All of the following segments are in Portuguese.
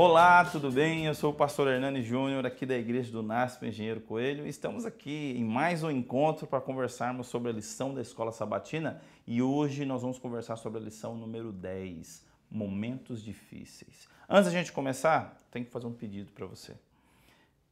Olá, tudo bem? Eu sou o pastor Hernani Júnior, aqui da Igreja do NASP Engenheiro Coelho. Estamos aqui em mais um encontro para conversarmos sobre a lição da Escola Sabatina e hoje nós vamos conversar sobre a lição número 10, Momentos Difíceis. Antes da gente começar, tenho que fazer um pedido para você.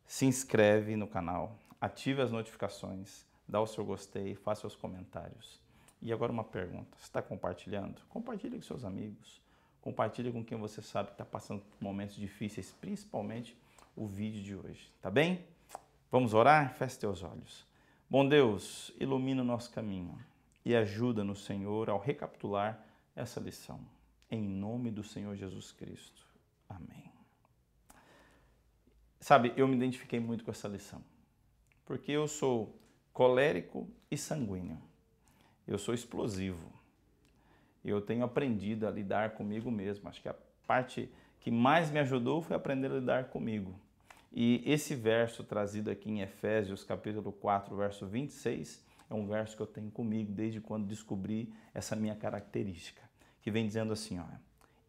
Se inscreve no canal, ative as notificações, dá o seu gostei, faça seus comentários. E agora uma pergunta, você está compartilhando? Compartilhe com seus amigos compartilha com quem você sabe que está passando por momentos difíceis, principalmente o vídeo de hoje, tá bem? Vamos orar? Feche teus olhos. Bom Deus, ilumina o nosso caminho e ajuda no Senhor, ao recapitular essa lição. Em nome do Senhor Jesus Cristo. Amém. Sabe, eu me identifiquei muito com essa lição, porque eu sou colérico e sanguíneo. Eu sou explosivo eu tenho aprendido a lidar comigo mesmo. Acho que a parte que mais me ajudou foi aprender a lidar comigo. E esse verso trazido aqui em Efésios, capítulo 4, verso 26, é um verso que eu tenho comigo desde quando descobri essa minha característica, que vem dizendo assim, ó: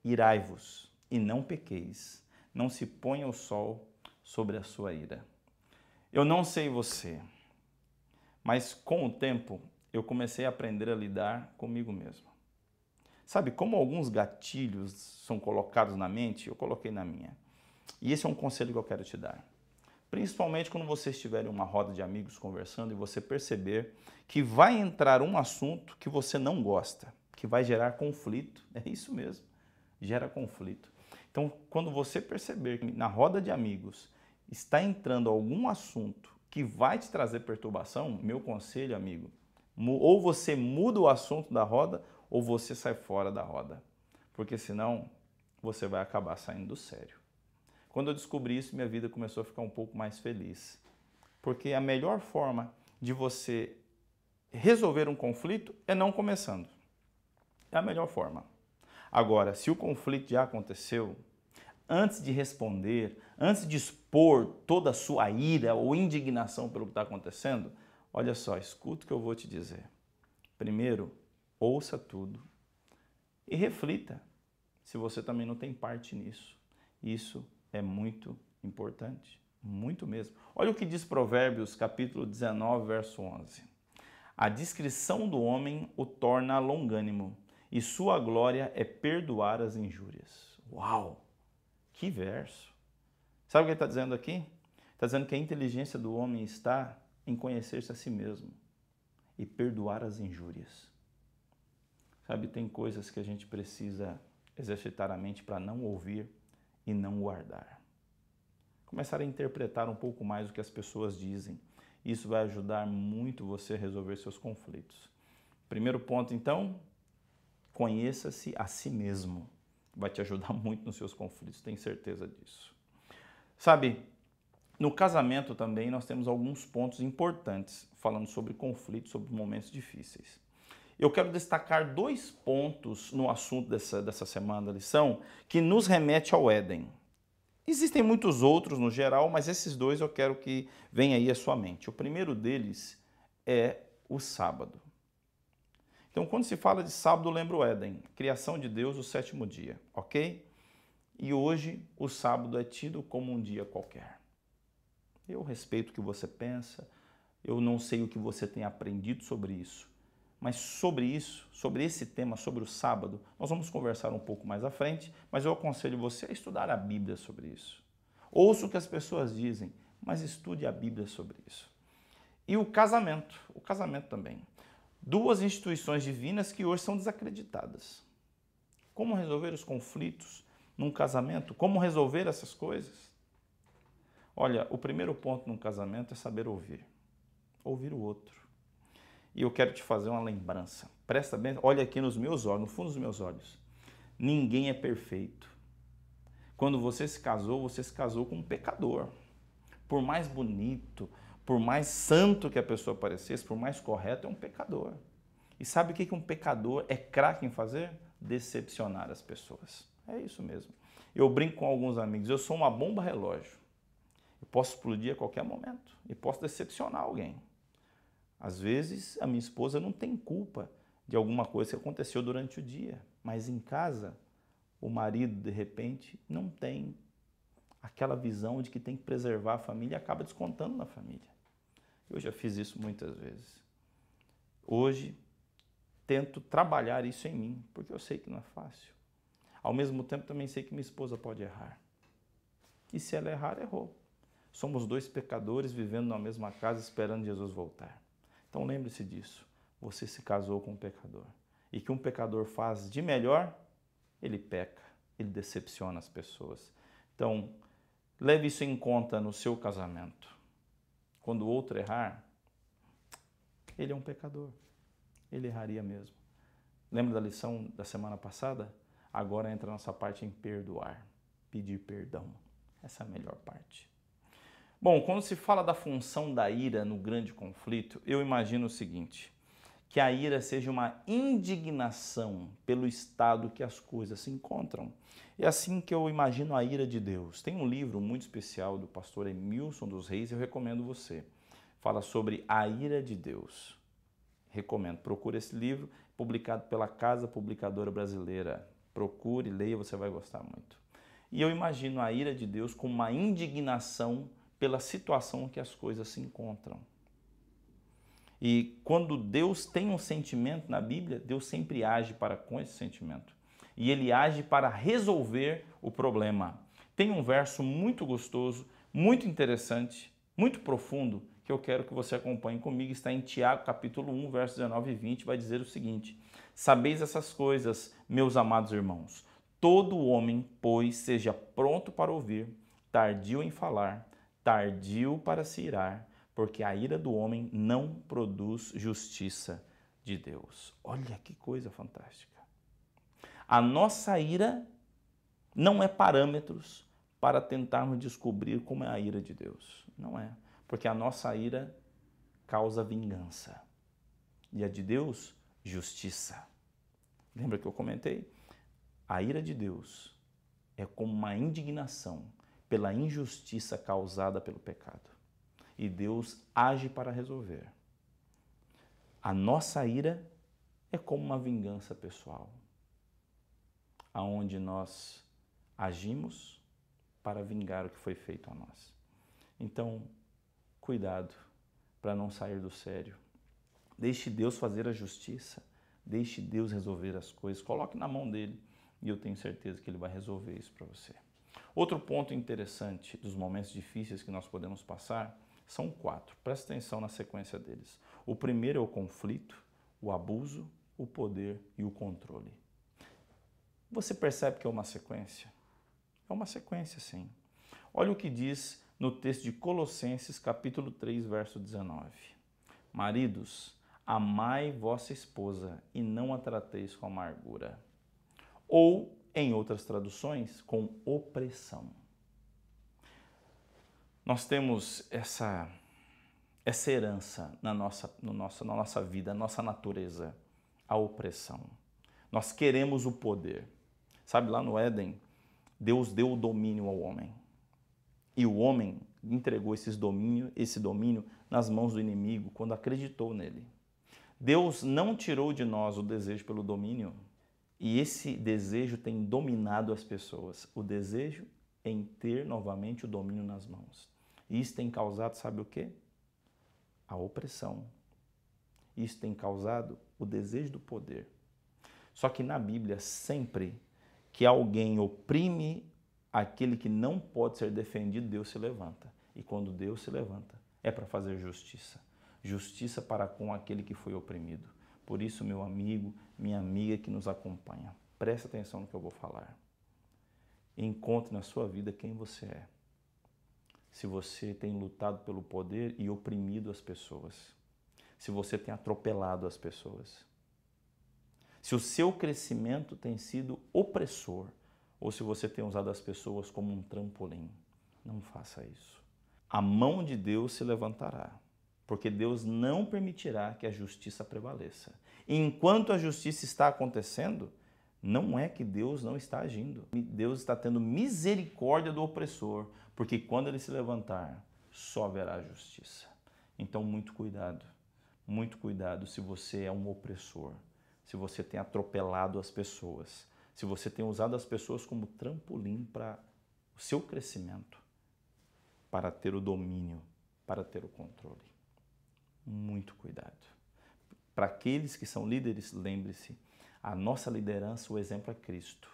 Irai-vos e não pequeis, não se ponha o sol sobre a sua ira. Eu não sei você, mas com o tempo eu comecei a aprender a lidar comigo mesmo. Sabe, como alguns gatilhos são colocados na mente, eu coloquei na minha. E esse é um conselho que eu quero te dar. Principalmente quando você estiver em uma roda de amigos conversando e você perceber que vai entrar um assunto que você não gosta, que vai gerar conflito. É isso mesmo, gera conflito. Então, quando você perceber que na roda de amigos está entrando algum assunto que vai te trazer perturbação, meu conselho, amigo, ou você muda o assunto da roda, ou você sai fora da roda. Porque senão você vai acabar saindo do sério. Quando eu descobri isso, minha vida começou a ficar um pouco mais feliz. Porque a melhor forma de você resolver um conflito é não começando. É a melhor forma. Agora, se o conflito já aconteceu, antes de responder, antes de expor toda a sua ira ou indignação pelo que está acontecendo, Olha só, escuta o que eu vou te dizer. Primeiro, ouça tudo e reflita se você também não tem parte nisso. Isso é muito importante, muito mesmo. Olha o que diz Provérbios, capítulo 19, verso 11. A discrição do homem o torna longânimo, e sua glória é perdoar as injúrias. Uau! Que verso! Sabe o que ele está dizendo aqui? Está dizendo que a inteligência do homem está em conhecer-se a si mesmo e perdoar as injúrias. Sabe, tem coisas que a gente precisa exercitar a mente para não ouvir e não guardar. Começar a interpretar um pouco mais o que as pessoas dizem. Isso vai ajudar muito você a resolver seus conflitos. Primeiro ponto, então, conheça-se a si mesmo. Vai te ajudar muito nos seus conflitos, tenho certeza disso. Sabe, no casamento também nós temos alguns pontos importantes falando sobre conflitos, sobre momentos difíceis. Eu quero destacar dois pontos no assunto dessa, dessa semana da lição que nos remete ao Éden. Existem muitos outros no geral, mas esses dois eu quero que venha aí à sua mente. O primeiro deles é o sábado. Então, quando se fala de sábado, lembra o Éden, criação de Deus, o sétimo dia, ok? E hoje o sábado é tido como um dia qualquer. Eu respeito o que você pensa, eu não sei o que você tem aprendido sobre isso, mas sobre isso, sobre esse tema, sobre o sábado, nós vamos conversar um pouco mais à frente, mas eu aconselho você a estudar a Bíblia sobre isso. Ouça o que as pessoas dizem, mas estude a Bíblia sobre isso. E o casamento, o casamento também. Duas instituições divinas que hoje são desacreditadas. Como resolver os conflitos num casamento? Como resolver essas coisas? Olha, o primeiro ponto num casamento é saber ouvir. Ouvir o outro. E eu quero te fazer uma lembrança. Presta bem, olha aqui nos meus olhos, no fundo dos meus olhos. Ninguém é perfeito. Quando você se casou, você se casou com um pecador. Por mais bonito, por mais santo que a pessoa parecesse, por mais correto, é um pecador. E sabe o que um pecador é craque em fazer? Decepcionar as pessoas. É isso mesmo. Eu brinco com alguns amigos, eu sou uma bomba relógio. Eu posso explodir a qualquer momento e posso decepcionar alguém. Às vezes, a minha esposa não tem culpa de alguma coisa que aconteceu durante o dia, mas em casa, o marido, de repente, não tem aquela visão de que tem que preservar a família e acaba descontando na família. Eu já fiz isso muitas vezes. Hoje, tento trabalhar isso em mim, porque eu sei que não é fácil. Ao mesmo tempo, também sei que minha esposa pode errar. E se ela errar, errou. Somos dois pecadores vivendo na mesma casa esperando Jesus voltar. Então lembre-se disso. Você se casou com um pecador. E que um pecador faz de melhor, ele peca, ele decepciona as pessoas. Então, leve isso em conta no seu casamento. Quando o outro errar, ele é um pecador. Ele erraria mesmo. Lembra da lição da semana passada? Agora entra a nossa parte em perdoar, pedir perdão. Essa é a melhor parte. Bom, quando se fala da função da ira no grande conflito, eu imagino o seguinte: que a ira seja uma indignação pelo estado que as coisas se encontram. É assim que eu imagino a ira de Deus. Tem um livro muito especial do pastor Emilson dos Reis, eu recomendo você. Fala sobre a ira de Deus. Recomendo. Procure esse livro, publicado pela Casa Publicadora Brasileira. Procure, leia, você vai gostar muito. E eu imagino a ira de Deus como uma indignação pela situação que as coisas se encontram. E quando Deus tem um sentimento na Bíblia, Deus sempre age para com esse sentimento. E ele age para resolver o problema. Tem um verso muito gostoso, muito interessante, muito profundo, que eu quero que você acompanhe comigo. Está em Tiago, capítulo 1, versos 19 e 20, vai dizer o seguinte: Sabeis essas coisas, meus amados irmãos. Todo homem, pois, seja pronto para ouvir, tardio em falar, tardio para se irar, porque a ira do homem não produz justiça de Deus. Olha que coisa fantástica. A nossa ira não é parâmetros para tentarmos descobrir como é a ira de Deus. Não é. Porque a nossa ira causa vingança. E a de Deus, justiça. Lembra que eu comentei? A ira de Deus é como uma indignação pela injustiça causada pelo pecado. E Deus age para resolver. A nossa ira é como uma vingança pessoal, aonde nós agimos para vingar o que foi feito a nós. Então, cuidado para não sair do sério. Deixe Deus fazer a justiça, deixe Deus resolver as coisas, coloque na mão dele e eu tenho certeza que ele vai resolver isso para você. Outro ponto interessante dos momentos difíceis que nós podemos passar são quatro. Presta atenção na sequência deles. O primeiro é o conflito, o abuso, o poder e o controle. Você percebe que é uma sequência? É uma sequência, sim. Olha o que diz no texto de Colossenses, capítulo 3, verso 19. Maridos, amai vossa esposa e não a trateis com amargura. Ou em outras traduções, com opressão. Nós temos essa, essa herança na nossa, no nosso, na nossa vida, na nossa natureza, a opressão. Nós queremos o poder. Sabe, lá no Éden, Deus deu o domínio ao homem. E o homem entregou esses domínio, esse domínio nas mãos do inimigo quando acreditou nele. Deus não tirou de nós o desejo pelo domínio, e esse desejo tem dominado as pessoas. O desejo em ter novamente o domínio nas mãos. E isso tem causado, sabe o quê? A opressão. Isso tem causado o desejo do poder. Só que na Bíblia, sempre que alguém oprime aquele que não pode ser defendido, Deus se levanta. E quando Deus se levanta, é para fazer justiça justiça para com aquele que foi oprimido. Por isso, meu amigo, minha amiga que nos acompanha, preste atenção no que eu vou falar. Encontre na sua vida quem você é. Se você tem lutado pelo poder e oprimido as pessoas. Se você tem atropelado as pessoas. Se o seu crescimento tem sido opressor ou se você tem usado as pessoas como um trampolim. Não faça isso. A mão de Deus se levantará porque Deus não permitirá que a justiça prevaleça. Enquanto a justiça está acontecendo, não é que Deus não está agindo. Deus está tendo misericórdia do opressor, porque quando ele se levantar, só haverá justiça. Então, muito cuidado, muito cuidado se você é um opressor, se você tem atropelado as pessoas, se você tem usado as pessoas como trampolim para o seu crescimento, para ter o domínio, para ter o controle muito cuidado. Para aqueles que são líderes, lembre-se, a nossa liderança, o exemplo é Cristo,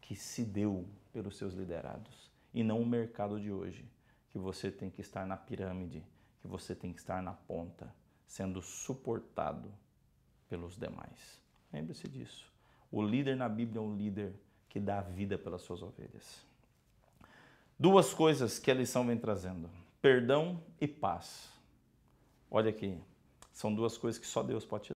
que se deu pelos seus liderados, e não o mercado de hoje, que você tem que estar na pirâmide, que você tem que estar na ponta, sendo suportado pelos demais. Lembre-se disso. O líder na Bíblia é um líder que dá vida pelas suas ovelhas. Duas coisas que a lição vem trazendo: perdão e paz. Olha aqui, são duas coisas que só Deus pode te